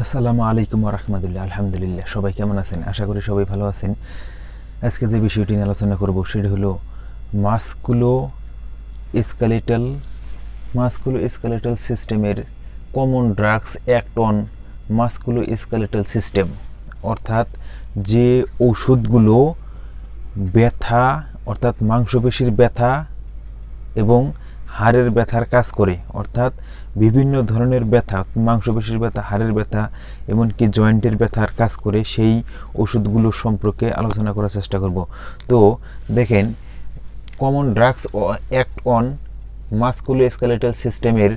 আসসালামু আলাইকুম রহমতুল্লাহ আলহামদুলিল্লাহ সবাই কেমন আছেন আশা করি সবাই ভালো আছেন আজকে যে বিষয়টি নিয়ে আলোচনা করব সেটি হলো মাস্কুলো স্কেলেটাল মাস্কুলো স্কেলেটাল সিস্টেমের common drugs act on musculoskeletal system অর্থাৎ যে ওষুধগুলো ব্যথা অর্থাৎ মাংসপেশির ব্যথা এবং হাড়ের ব্যথার কাজ করে অর্থাৎ বিভিন্ন ধরনের ব্যথা মাংসপেশির ব্যথা হাড়ের ব্যথা এমনকি জয়েন্টের ব্যথার কাজ করে সেই ওষুধগুলো সম্পর্কে আলোচনা করার চেষ্টা করব তো দেখেন common drugs act on musculoskeletal সিস্টেমের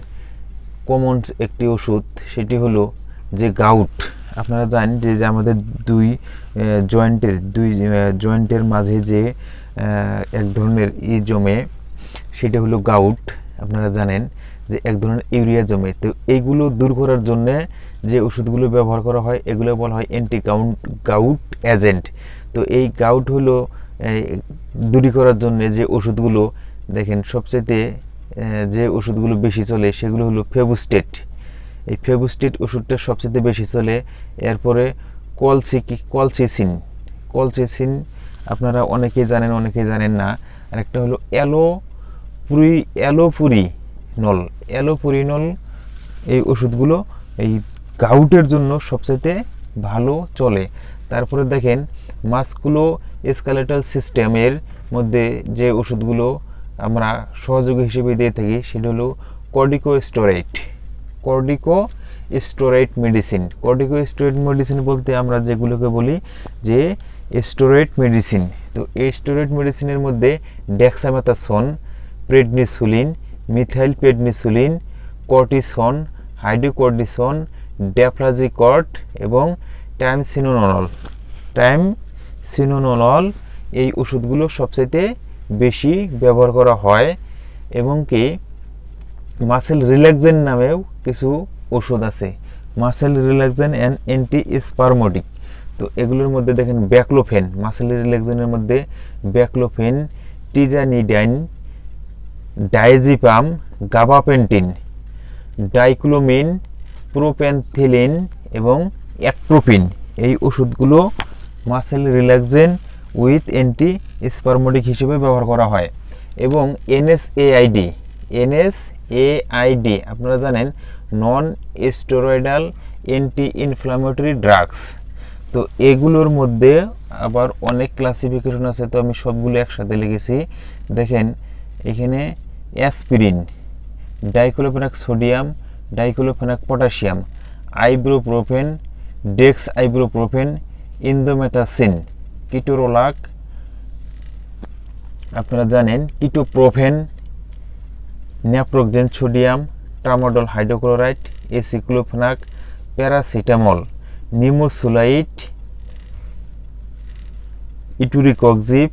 কমন একটি ওষুধ সেটি হলো যে গাউট আপনারা জানেন যে আমাদের দুই জয়েন্টের দুই জয়েন্টের মাঝে যে এক ধরনের ই জমে সেটা হলো গাউট আপনারা জানেন যে এক ধরনের ইউরিয়া জমে তো এইগুলো দূর করার জন্য যে ওষুধগুলো ব্যবহার করা হয় এগুলো বলা হয় অ্যান্টি গাউট গাউট এজেন্ট তো এই গাউট হলো দূরী করার জন্য যে ওষুধগুলো দেখেন সবচেয়েতে যে ওষুধগুলো বেশি চলে সেগুলো হলো ফেবুস্টেট এই ফেবুস্টেট ওষুধটা সবচেয়ে বেশি চলে এরপরে কলসি কলসিসিন কলসিসিন আপনারা অনেকেই জানেন অনেকেই জানেন না আরেকটা হলো অ্যালো পুরি অ্যালোপুরিনল অ্যালোপুরিনল এই ওষুধগুলো এই গাউটের জন্য সবচেয়ে ভালো চলে তারপরে দেখেন মাস্কুলো স্কালেটাল সিস্টেমের মধ্যে যে ওষুধগুলো আমরা সহযোগী হিসেবে দিয়ে থাকি সেটা হলো কর্ডিকোস্টোরাইট কর্ডিকো স্টোরাইট মেডিসিন কর্ডিকো স্টোরাইট মেডিসিন বলতে আমরা যেগুলোকে বলি যে স্টোরাইট মেডিসিন তো এই স্টোরাইট মেডিসিনের মধ্যে ডেক্সামেথাসন প্রেডনিসুলিন মিথাইল প্রেডনিসুলিন কর্টিসন হাইড্রোকর্ডিসন ড্যাফ্রাজিকট এবং টাইম সিনোনল টাইম সিনোনল এই ওষুধগুলো সবচাইতে বেশি ব্যবহার করা হয় এবং কি মাসেল রিল্যাক্সেন নামেও কিছু ওষুধ আছে muscle relaxant and antispasmodic তো এগুলোর মধ্যে দেখেন ব্যাকলোফেন মাসেল রিল্যাক্সেনের মধ্যে ব্যাকলোফেন টিজানিডাইন ডাইজিপাম গাবাপেন্টিন ডাইক্লোমিন প্রোপেন্থিলিন এবং অ্যাট্রোপিন এই ওষুধগুলো muscle relaxant with antispasmodic হিসেবে ব্যবহার করা হয় এবং এনএসএআইডি এনএসএআইডি আপনারা জানেন non steroidal anti inflammatory drugs তো এগুলোর মধ্যে আবার অনেক ক্লাসিফিকেশন আছে তো আমি সবগুলো একসাথে লিখেছি দেখেন এখানে aspirin diclofenac sodium diclofenac potassium ibuprofen dexibuprofen indomethacin ketorolac আপনারা জানেন ketoprofen naproxen sodium tramadol hydrochloride aceclofenac paracetamol nimesulide etoricoxib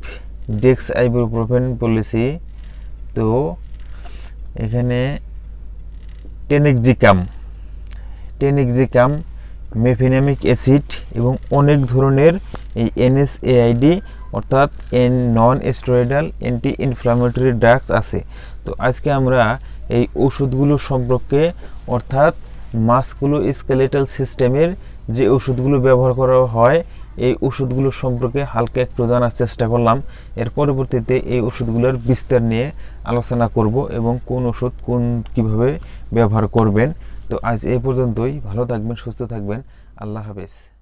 dexibuprofen বলেছি তো এখানে টেনেক্সিকাম টেনেক্সিকাম মেফিনামিক অ্যাসিড এবং অনেক ধরনের এই এনএসএআইডি অর্থাৎ N non steroidal anti inflammatory drugs আছে তো আজকে আমরা এই ওষুধগুলো সম্পর্কে অর্থাৎ মাস্কুলো স্কেলেটাল সিস্টেমের যে ওষুধগুলো ব্যবহার করা হয় এই ওষুধগুলো সম্পর্কে হালকা একটু জানার চেষ্টা করলাম এর পরবর্তীতে এই ওষুধগুলোর বিস্তার নিয়ে আলোচনা করব এবং কোন ওষুধ কোন কিভাবে ব্যবহার করবেন তো আজ এ পর্যন্তই ভালো থাকবেন সুস্থ থাকবেন আল্লাহ হাফেজ